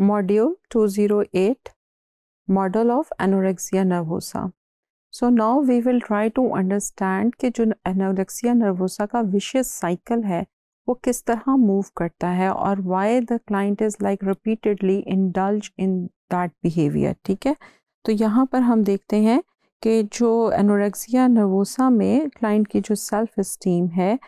Module 208 model of anorexia nervosa so now we will try to understand कि जो anorexia nervosa का विशेष cycle है वो किस तरह मूव करता है और why the client is like repeatedly indulge in that behaviour ठीक है तो यहाँ पर हम देखते हैं कि जो एनोरेक्सिया नर्वोसा में क्लाइंट की जो सेल्फ इस्टीम है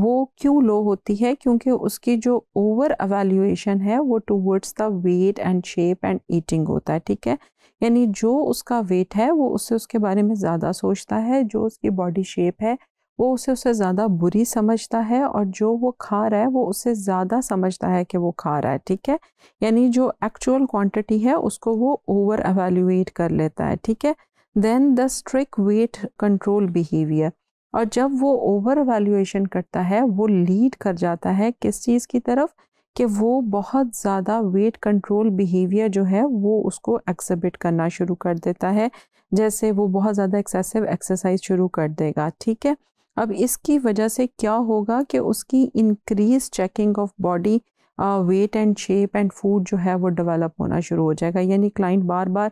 वो क्यों लो होती है क्योंकि उसकी जो ओवर अवेल्यूएशन है वो towards the weight and shape and eating होता है ठीक है यानी जो उसका वेट है वो उससे उसके बारे में ज़्यादा सोचता है जो उसकी बॉडी शेप है वो उसे उससे ज़्यादा बुरी समझता है और जो वो खा रहा है वो उससे ज़्यादा समझता है कि वो खा रहा है ठीक है यानी जो एक्चुअल क्वांटिटी है उसको वो ओवर एवेल्यूएट कर लेता है ठीक है then the strict weight control behaviour और जब वो ओवर वैल्यूएशन करता है वो लीड कर जाता है किस चीज़ की तरफ कि वो बहुत ज़्यादा वेट कंट्रोल बिहेवियर जो है वो उसको एक्सबिट करना शुरू कर देता है जैसे वो बहुत ज़्यादा एक्सेसिव एक्सरसाइज शुरू कर देगा ठीक है अब इसकी वजह से क्या होगा कि उसकी increase checking of body weight and shape and food जो है वो डेवलप होना शुरू हो जाएगा यानी क्लाइंट बार बार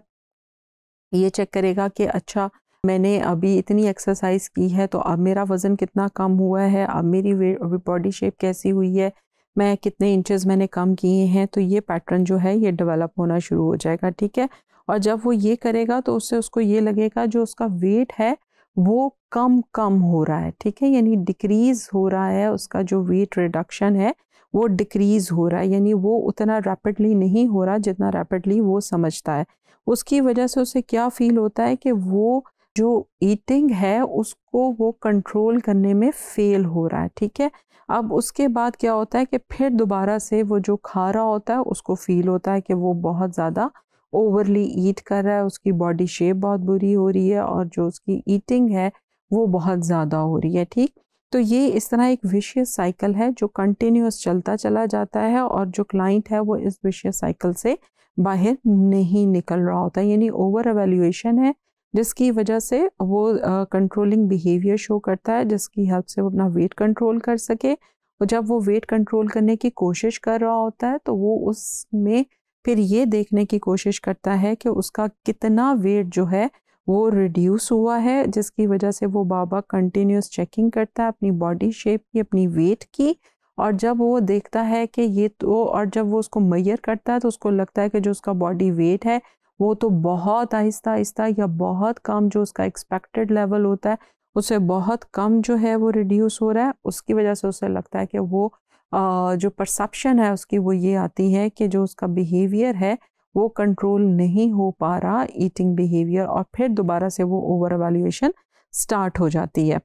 ये चेक करेगा कि अच्छा मैंने अभी इतनी एक्सरसाइज की है तो अब मेरा वज़न कितना कम हुआ है अब मेरी बॉडी शेप कैसी हुई है मैं कितने इंचेस मैंने कम किए हैं तो ये पैटर्न जो है ये डेवलप होना शुरू हो जाएगा ठीक है और जब वो ये करेगा तो उससे उसको ये लगेगा जो उसका वेट है वो कम कम हो रहा है ठीक है यानी डिक्रीज़ हो रहा है उसका जो वेट रिडक्शन है वो डिक्रीज़ हो रहा है यानी वो उतना रैपिडली नहीं हो रहा जितना रैपिडली वो समझता है उसकी वजह से उसे क्या फील होता है कि वो जो ईटिंग है उसको वो कंट्रोल करने में फेल हो रहा है ठीक है अब उसके बाद क्या होता है कि फिर दोबारा से वो जो खा रहा होता है उसको फील होता है कि वो बहुत ज़्यादा ओवरली ईट कर रहा है उसकी बॉडी शेप बहुत बुरी हो रही है और जो उसकी ईटिंग है वो बहुत ज़्यादा हो रही है ठीक तो ये इस तरह एक विशियस साइकिल है जो कंटिन्यूस चलता चला जाता है और जो क्लाइंट है वो इस विशियस साइकिल से बाहर नहीं निकल रहा होता यानी ओवर एवेल्यूएशन है जिसकी वजह से वो कंट्रोलिंग बिहेवियर शो करता है जिसकी हेल्प से वो अपना वेट कंट्रोल कर सके और जब वो वेट कंट्रोल करने की कोशिश कर रहा होता है तो वो उसमें फिर ये देखने की कोशिश करता है कि उसका कितना वेट जो है वो रिड्यूस हुआ है जिसकी वजह से वो बाबा कंटिन्यूस चेकिंग करता है अपनी बॉडी शेप की अपनी वेट की और जब वो देखता है कि ये तो और जब वो उसको मैयर करता है तो उसको लगता है कि जो उसका बॉडी वेट है वो तो बहुत आहिस्ता आहिस्ता या बहुत कम जो उसका एक्सपेक्टेड लेवल होता है उसे बहुत कम जो है वो रिड्यूस हो रहा है उसकी वजह से उसे लगता है कि वो जो परसप्शन है उसकी वो ये आती है कि जो उसका बिहेवियर है वो कंट्रोल नहीं हो पा रहा ईटिंग बिहेवियर और फिर दोबारा से वो ओवर एवेल्यूएशन स्टार्ट हो जाती है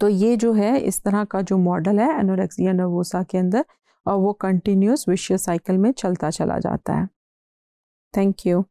तो ये जो है इस तरह का जो मॉडल है एनोरेक्सिया नर्वोसा के अंदर और वो कंटिन्यूस विशियस साइकिल में चलता चला जाता है Thank you.